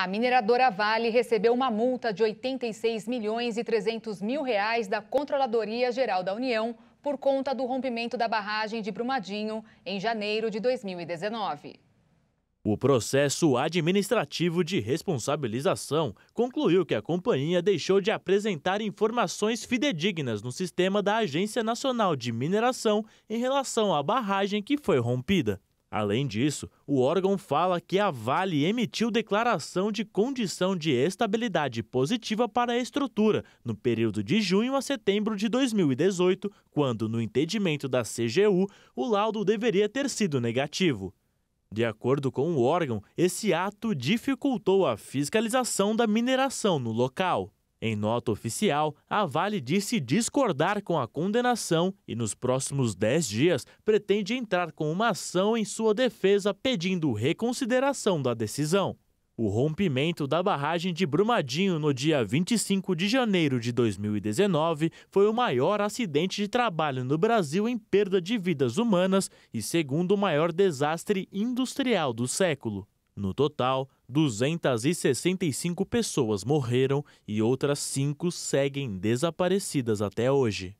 A mineradora Vale recebeu uma multa de 86 milhões e 300 mil reais da Controladoria Geral da União por conta do rompimento da barragem de Brumadinho em janeiro de 2019. O processo administrativo de responsabilização concluiu que a companhia deixou de apresentar informações fidedignas no sistema da Agência Nacional de Mineração em relação à barragem que foi rompida. Além disso, o órgão fala que a Vale emitiu declaração de condição de estabilidade positiva para a estrutura no período de junho a setembro de 2018, quando, no entendimento da CGU, o laudo deveria ter sido negativo. De acordo com o órgão, esse ato dificultou a fiscalização da mineração no local. Em nota oficial, a Vale disse discordar com a condenação e, nos próximos 10 dias, pretende entrar com uma ação em sua defesa pedindo reconsideração da decisão. O rompimento da barragem de Brumadinho no dia 25 de janeiro de 2019 foi o maior acidente de trabalho no Brasil em perda de vidas humanas e segundo o maior desastre industrial do século. No total, 265 pessoas morreram e outras cinco seguem desaparecidas até hoje.